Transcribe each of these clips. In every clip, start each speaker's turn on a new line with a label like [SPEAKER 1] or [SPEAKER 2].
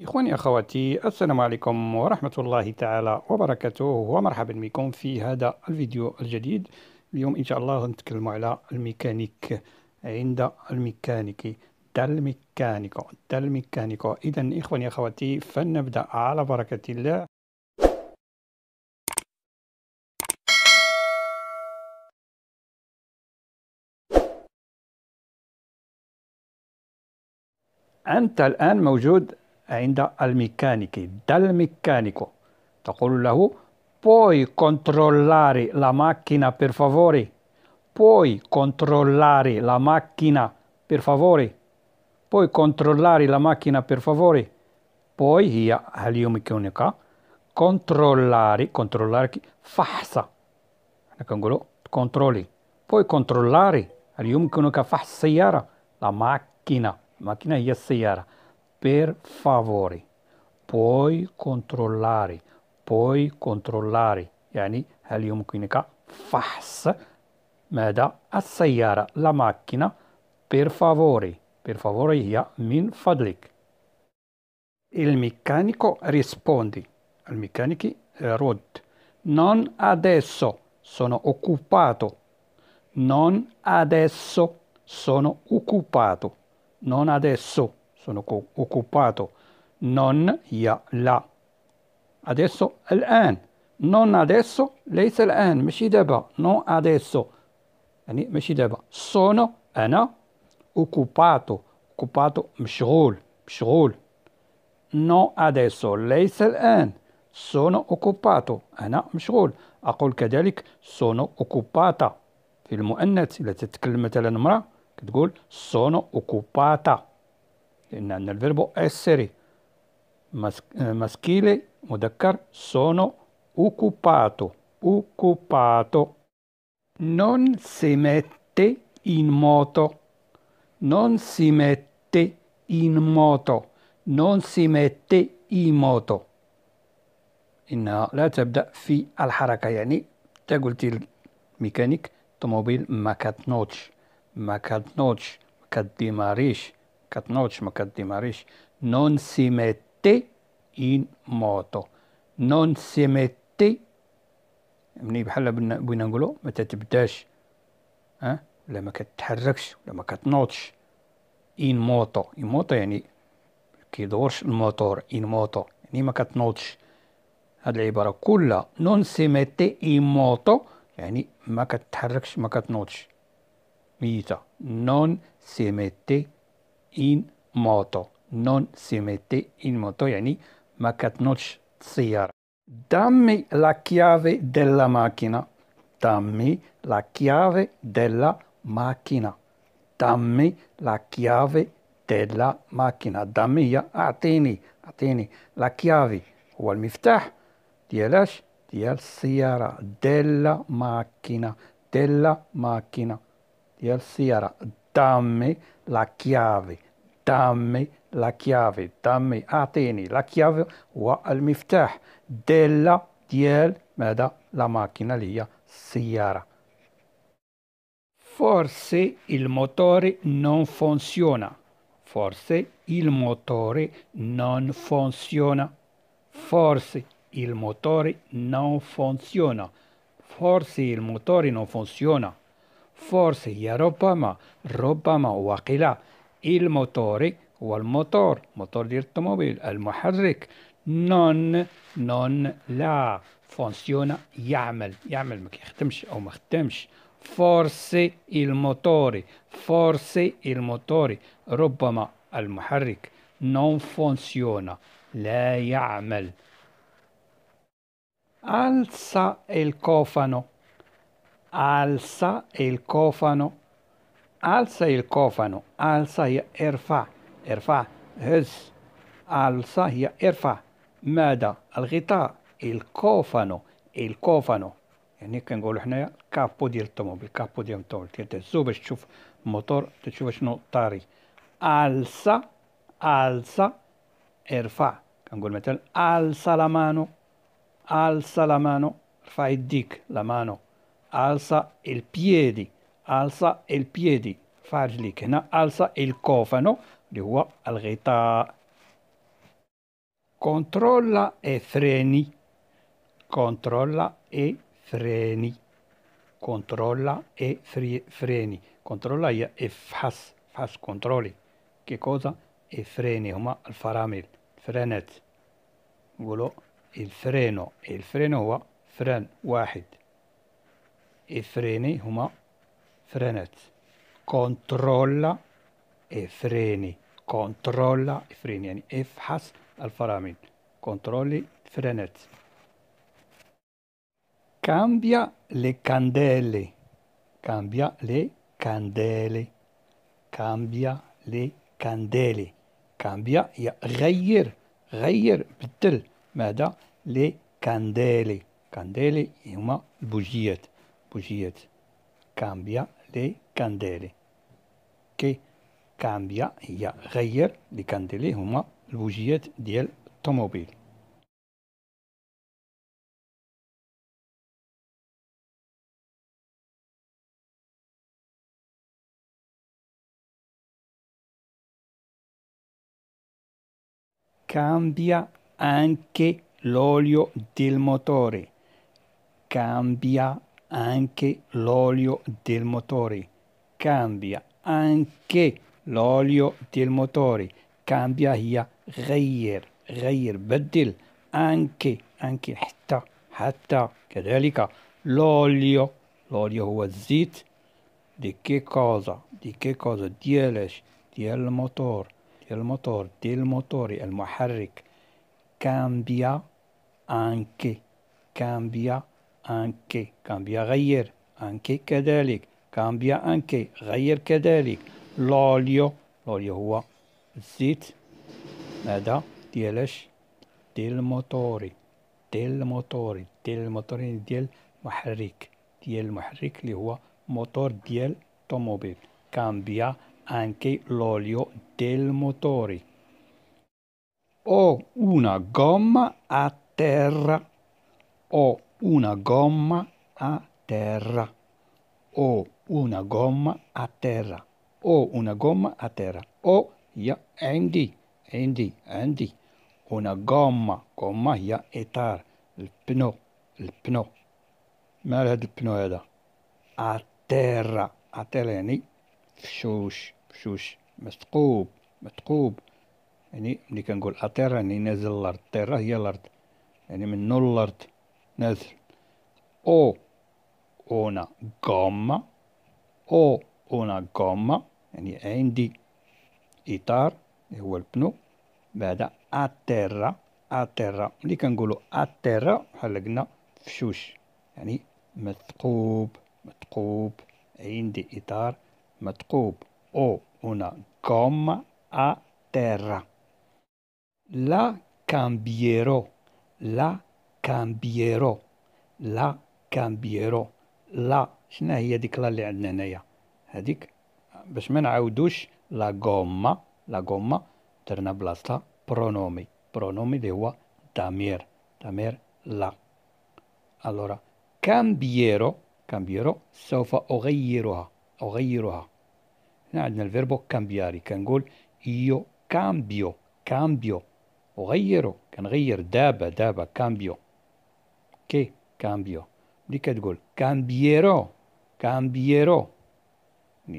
[SPEAKER 1] إخواني أخواتي السلام عليكم ورحمة الله تعالى وبركاته ومرحبا بكم في هذا الفيديو الجديد اليوم إن شاء الله نتكلم على الميكانيك عند الميكانيكي دالميكانيكو الميكانيكو إذا إخواني أخواتي فلنبدأ على بركة الله أنت الآن موجود عند الميكانيكي dal meccanico تقول له puoi controllare la macchina per favore puoi controllare la macchina per favore puoi controllare la macchina per favore poi هي هل يمكنك controllare controllare فحص احنا كنقولوا controlli puoi controllare هل يمكنك فحص السيارة la macchina macchina هي السيارة per favore, puoi controllare, puoi controllare يعني هل يمكنك فحص ماذا السيارة la macchina per favore per favore هي من فضلك il meccanico risponde il meccanico rod non adesso sono occupato non adesso sono occupato non adesso sono occupato non ya la. adesso الآن non adesso ليس الآن ماشي دابا non adesso يعني ماشي دابا sono أنا occupato occupato مشغول مشغول non adesso ليس الآن sono occupato أنا مشغول أقول كذلك sono occupata في المؤنث إذا تتكلم مثلا امرأة كتقول sono occupata Eh, nel verbo essere mas, eh, maschile, mudakkar, sono occupato, occupato. Non si mette in moto, non si mette in moto, non si mette in moto. إنها لا تبدأ في الحركة يعني تا قلتي الميكانيك طوموبيل ما كتنوضش ما كتنوضش ما كتديماريش kad noćma kad ti mariš, non si نون in moto. مني بحال بغينا نقولو ما تتبداش ها ولا ما كتحركش ولا ما كتنوضش ان موطو ان موطو يعني كيدورش الموتور ان موطو يعني ما كتنوضش هاد العباره كلها نون سيميتي ان موطو يعني ما كتحركش ما كتنوضش ميته نون سيميتي in moto, non si mette in moto, yani maccatnoc siyar. Dammi la chiave della macchina. Dammi la chiave della macchina. Dammi la chiave della macchina. Dammi ya ateni, ateni la chiave. هو المفتاح dielash اش ديال السيارة ديال ماكينة ديال ماكينة ديال السيارة dammi la chiave, dammi la chiave, dammi, Atene, ah, la chiave wa al-miftah della, diel, meda, la macchina lì, siara. Forse il motore non funziona. Forse il motore non funziona. Forse il motore non funziona. Forse il motore non funziona. forse هي ربما ربما وقيل الموتور هو الموتور موتور ديال الطوموبيل المحرك نون نون لا فونسيونا يعمل يعمل ما كيخدمش او ما خدمش فورسي il فورسي forse ربما المحرك نون فونسيونا لا يعمل alza il cofano alza il cofano, alza il cofano, alza هي ارفع ارفع هز alza هي ارفع ماذا الغطاء الكوفانو الكوفانو يعني كنقولوا حنايا كابو ديال الطوموبيل كابو ديال الطوموبيل كتهزو باش تشوف الموتور تشوف شنو طاري alza alza ارفع كنقول مثلا alza la mano alza la mano ارفع يديك la mano alza il piedi, alza il piedi. فارجليك هنا alza il cofano di اللي al الغطاء controlla e freni controlla e freni controlla e freni controlla e fas, fas controlli. che cosa e freni al faramil, frenet, الفرامل il freno, il freno هو fren, wahid. اي فريني هما فرانات كنترولا اي فريني كنترولا اي فريني يعني افحص الفرامل كنترولي فرانات cambia le candele cambia le candele cambia le candele cambia هي غير غير بدل ماذا لي كانديلي كانديلي هما البوجيات bugiet. Cambia le candele. Che cambia hija għejjer li candele, huma l-buġijiet diel Cambia anche l'olio del motore. Cambia anche l'olio del motore, cambia anche l'olio del motore, cambia هي غير غير بدل anche anche حتى حتى كذلك l'olio l'olio هو الزيت di che cosa di che cosa dielesh del motor del motor del motore il muharrik cambia anche cambia أنكي كامبيا غير أنكي كذلك كامبيا أنكي غير كذلك لوليو لوليو هو الزيت هذا ديالاش ديال الموتوري ديال الموتوري ديال الموتوري ديال المحرك ديال المحرك اللي هو موتور ديال طوموبيل كامبيا أنكي لوليو ديال الموتوري او una gomma a terra. او una gomma a terra o una gomma a terra o una gomma a terra o هي عندي عندي عندي هنا غوما غوما هي إطار البنو البنو مال هاد البنو هذا أتيرا أتيرا يعني فشوش فشوش مثقوب مثقوب يعني ملي كنقول أتيرا يعني نازل الأرض تيرا هي الأرض يعني منو الأرض مثل او اونا gomma او اونا gomma يعني عندي إطار هو البنو بعد أتيرا أتيرا ملي كنقولو أتيرا بحال قلنا فشوش يعني مثقوب مثقوب عندي إطار مثقوب أو اونا كوما أتيرا لا كامبيرو لا كامبييرو لا كامبييرو لا شنو هي ديك لا اللي عندنا هنايا هذيك باش ما نعاودوش لا غوما لا غوما درنا بلاصتها برونومي برونومي اللي هو دامير دامير لا الورا كامبييرو كامبييرو سوف اغيرها اغيرها هنا عندنا الفيربو كامبياري كنقول يو كامبيو كامبيو اغيرو كنغير دابا دابا كامبيو كي كامبيو دي كتقول كامبييرو كامبييرو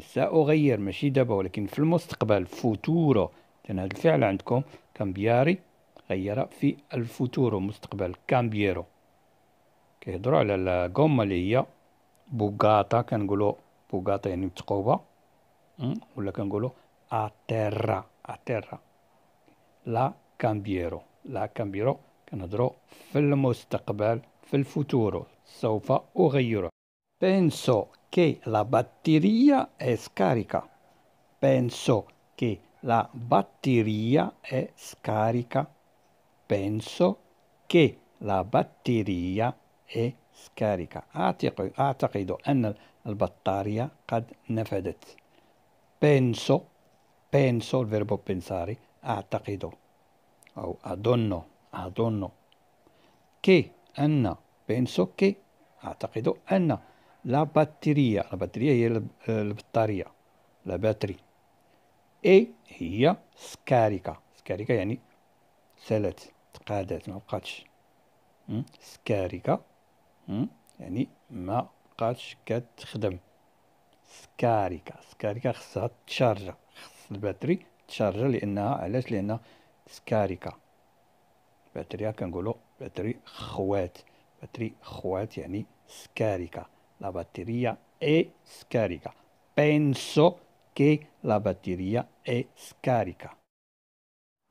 [SPEAKER 1] سأغير ماشي دابا ولكن في المستقبل فوتورو لأن هذا الفعل عندكم كامبياري غير في الفوتورو مستقبل كامبييرو كيهضروا على القمة اللي هي بوغاتا كنقولوا بوغاتا يعني متقوبة ولا كنقولوا اتيرا اتيرا لا كامبييرو لا كامبييرو كنهضروا في المستقبل في الفuturo o أغيره penso che la batteria è scarica penso che la batteria è scarica penso che la batteria è scarica أعتقد, en أن battaria cad نفدت penso penso il verbo pensare أعتقد ah, أو oh, adonno, أظن che أن بينسوكي أعتقد أن لا باتريا باتريا هي البطارية لا باتري اي هي سكاركة سكاركة يعني سالت تقادات ما بقاتش سكاركة يعني ما بقاتش كتخدم سكاركة سكاركة خصها تشارجا خص الباتري تشارجا لأنها علاش لأن سكاركة باتريا كنقولو باتري خوات باتري خوات يعني سكاريكا لا batteria اي سكاريكا بينسو كي لا batteria اي سكاريكا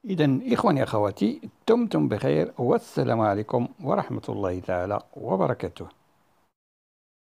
[SPEAKER 1] إذا إخواني أخواتي دمتم بخير والسلام عليكم ورحمة الله تعالى وبركاته